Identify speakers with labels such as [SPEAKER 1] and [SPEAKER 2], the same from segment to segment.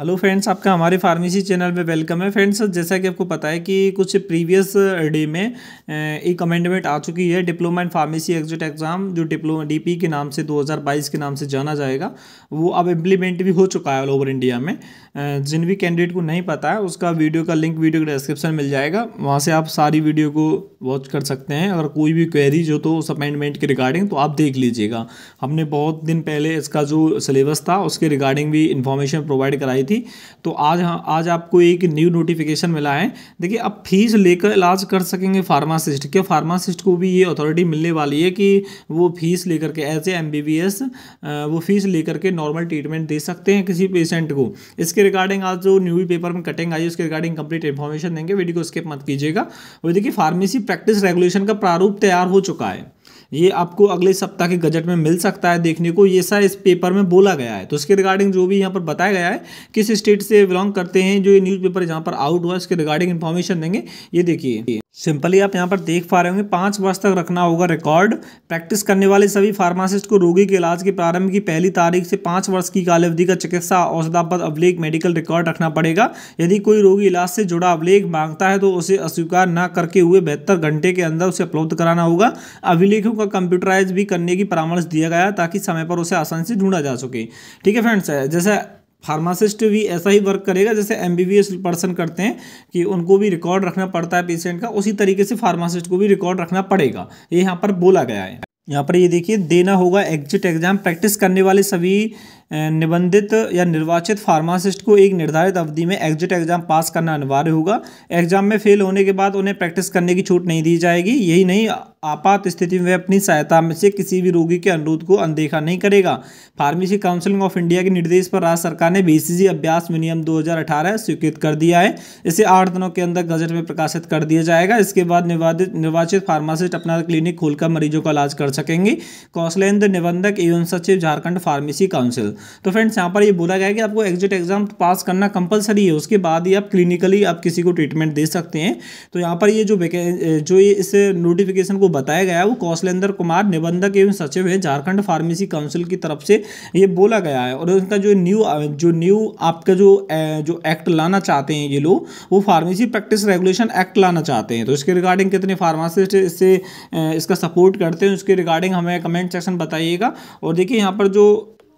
[SPEAKER 1] hello friends आपका हमारे pharmacy channel में वेलकम है फ्रेंड्स जैसा कि आपको पता है कि कुछ प्रीवियस डे में एक अमेंडमेंट आ चुकी है diploma in pharmacy exit exam जो डिप्लोमा डीपी के नाम से 2022 के नाम से जाना जाएगा वो अब इम्प्लीमेंट भी हो चुका है ऑल ओवर इंडिया में जिन भी कैंडिडेट को नहीं पता है उसका वीडियो का लिंक वीडियो का डिस्क्रिप्शन मिल जाएगा वहाँ से आप सारी वीडियो को वॉच कर सकते हैं अगर कोई भी क्वेरी जो तो उस अमेंडमेंट के रिगार्डिंग तो आप देख लीजिएगा हमने बहुत दिन पहले इसका जो सिलेबस था उसके रिगार्डिंग भी इन्फॉर्मेशन प्रोवाइड कराई थी तो आज हाँ आज आपको एक न्यू नोटिफिकेशन मिला है देखिए अब फीस लेकर इलाज कर सकेंगे फार्मासिस्ट क्या फार्मासिस्ट को भी ये अथॉरिटी मिलने वाली है कि वो फीस लेकर के एज ए एम वो फीस लेकर के नॉर्मल ट्रीटमेंट दे सकते हैं किसी पेशेंट को इसके रिगार्डिंग आज जो न्यू पेपर में कटिंग आई उसके रिगार्डिंग कंप्लीट इन्फॉर्मेशन देंगे वीडियो को स्किप मत कीजिएगा वो देखिए फार्मेसी प्रैक्टिस रेगुलेशन का प्रारूप तैयार हो चुका है ये आपको अगले सप्ताह के गजट में मिल सकता है देखने को ये सारे इस पेपर में बोला गया है तो इसके रिगार्डिंग जो भी यहाँ पर बताया गया है किस स्टेट से बिलोंग करते हैं जो ये न्यूज़पेपर यहाँ पर आउट हुआ है उसके रिगार्डिंग इन्फॉर्मेशन देंगे ये देखिए सिंपली आप यहाँ पर देख पा रहे होंगे पाँच वर्ष तक रखना होगा रिकॉर्ड प्रैक्टिस करने वाले सभी फार्मासिस्ट को रोगी के इलाज के प्रारंभ की पहली तारीख से पाँच वर्ष की कालावधि का चिकित्सा औषधापद अभिलेख मेडिकल रिकॉर्ड रखना पड़ेगा यदि कोई रोगी इलाज से जुड़ा अभिलेख मांगता है तो उसे अस्वीकार न करके हुए बेहतर घंटे के अंदर उसे उपलब्ध कराना होगा अभिलेखों का कंप्यूटराइज भी करने की परामर्श दिया गया ताकि समय पर उसे आसानी से ढूंढा जा सके ठीक है फ्रेंड्स जैसे फार्मासिस्ट भी ऐसा ही वर्क करेगा जैसे एम पर्सन करते हैं कि उनको भी रिकॉर्ड रखना पड़ता है पेशेंट का उसी तरीके से फार्मासिस्ट को भी रिकॉर्ड रखना पड़ेगा ये यहाँ पर बोला गया है यहाँ पर ये देखिए देना होगा एग्जिट एग्जाम प्रैक्टिस करने वाले सभी निबंधित या निर्वाचित फार्मासिस्ट को एक निर्धारित अवधि में एग्जिट एग्जाम पास करना अनिवार्य होगा एग्जाम में फेल होने के बाद उन्हें प्रैक्टिस करने की छूट नहीं दी जाएगी यही नहीं आपात स्थिति में अपनी सहायता में से किसी भी रोगी के अनुरोध को अनदेखा नहीं करेगा फार्मेसी काउंसिल ऑफ इंडिया के निर्देश पर राज्य सरकार ने बीसीजी अभ्यास विनियम 2018 स्वीकृत कर दिया है इसे आठ दिनों के अंदर गजट में प्रकाशित कर दिया जाएगा इसके बाद निर्वाधित निर्वाचित फार्मासिस्ट अपना क्लिनिक खोलकर मरीजों का इलाज कर सकेंगे कौशलेंद्र निबंधक एवं सचिव झारखंड फार्मेसी काउंसिल तो फ्रेंड्स यहाँ पर ये बोला गया कि आपको एग्जिट एग्जाम पास करना कंपलसरी है उसके बाद ही आप क्लिनिकली आप किसी को ट्रीटमेंट दे सकते हैं तो यहाँ पर ये जो जो ये इस नोटिफिकेशन को बताया गया है वो कौशलेंद्र कुमार निबंधक एवं सचिव है झारखंड फार्मेसी काउंसिल की तरफ से ये बोला गया है और उनका जो न्यू जो न्यू आपका जो जो एक्ट लाना चाहते हैं ये लोग वो फार्मेसी प्रैक्टिस रेगुलेशन एक्ट लाना चाहते हैं तो इसके रिगार्डिंग कितने फार्मासिस्ट इससे इसका सपोर्ट करते हैं उसके रिगार्डिंग हमें कमेंट सेक्शन बताइएगा और देखिए यहाँ पर जो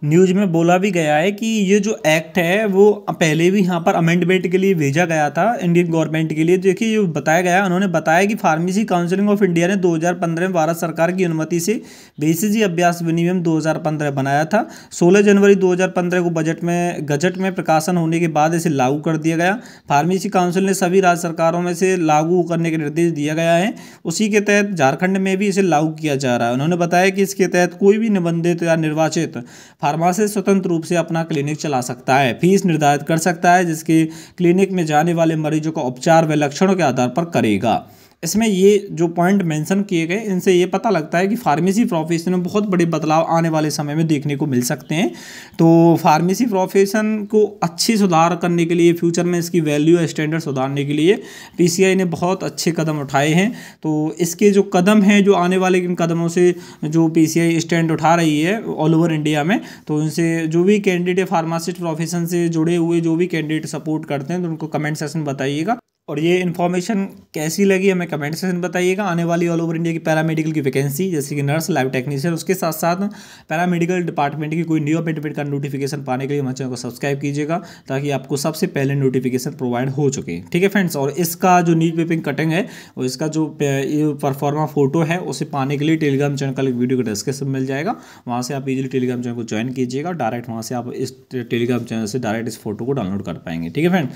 [SPEAKER 1] न्यूज़ में बोला भी गया है कि ये जो एक्ट है वो पहले भी यहाँ पर अमेंडमेंट के लिए भेजा गया था इंडियन गवर्नमेंट के लिए देखिए ये बताया गया उन्होंने बताया कि फार्मेसी काउंसिलिंग ऑफ इंडिया ने 2015 में भारत सरकार की अनुमति से बेसिजी अभ्यास विनियम 2015 बनाया था 16 जनवरी 2015 को बजट में गजट में प्रकाशन होने के बाद इसे लागू कर दिया गया फार्मेसी काउंसिल ने सभी राज्य सरकारों में से लागू करने के निर्देश दिया गया है उसी के तहत झारखंड में भी इसे लागू किया जा रहा है उन्होंने बताया कि इसके तहत कोई भी निबंधित या निर्वाचित फार्मासिस्ट स्वतंत्र रूप से अपना क्लिनिक चला सकता है फीस निर्धारित कर सकता है जिसके क्लिनिक में जाने वाले मरीजों का उपचार व लक्षणों के आधार पर करेगा इसमें ये जो पॉइंट मेंशन किए गए इनसे ये पता लगता है कि फार्मेसी प्रोफेशन में बहुत बड़े बदलाव आने वाले समय में देखने को मिल सकते हैं तो फार्मेसी प्रोफेशन को अच्छी सुधार करने के लिए फ्यूचर में इसकी वैल्यू स्टैंडर्ड सुधारने के लिए पीसीआई ने बहुत अच्छे कदम उठाए हैं तो इसके जो कदम हैं जो आने वाले इन कदमों से जो पीसीआई स्टैंड उठा रही है ऑल ओवर इंडिया में तो उनसे जो भी कैंडिडेट फार्मासिस्ट प्रोफेशन से जुड़े हुए जो भी कैंडिडेट सपोर्ट करते हैं तो उनको कमेंट सेक्शन बताइएगा और ये इन्फॉर्मेशन कैसी लगी हमें कमेंट सेक्शन में बताइएगा आने वाली ऑल ओवर इंडिया की पैरामेडिकल की वैकेंसी जैसे कि नर्स लाइव टेक्नीशियन उसके साथ साथ पैरामेडिकल डिपार्टमेंट की कोई न्यू अपडेटमेंट का नोटिफिकेशन पाने के लिए हमारे चैनल को सब्सक्राइब कीजिएगा ताकि आपको सबसे पहले नोटिफिकेशन प्रोवाइड हो चुके ठीक है फ्रेंड्स और इसका जो न्यूज पेपिंग कटिंग है और इसका जो परफॉर्मा फोटो है उसे पाने के लिए टेलीग्राम चैनल का वीडियो का डिस्क्रिप्शन मिल जाएगा वहाँ से आप इजिली टेलीग्राम चैनल को ज्वाइन कीजिएगा डायरेक्ट वहाँ से आप इस टेलीग्राम चैनल से डायरेक्ट इस फोटो को डाउनलोड कर पाएंगे ठीक है फ्रेंड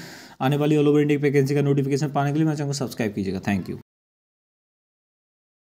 [SPEAKER 1] आने वाली ऑल ओवर इंडिया वैकेंसी का नोटिफिकेशन पाने के लिए मैं चैनल को सब्सक्राइब सब्सक्राइब कीजिएगा थैंक यू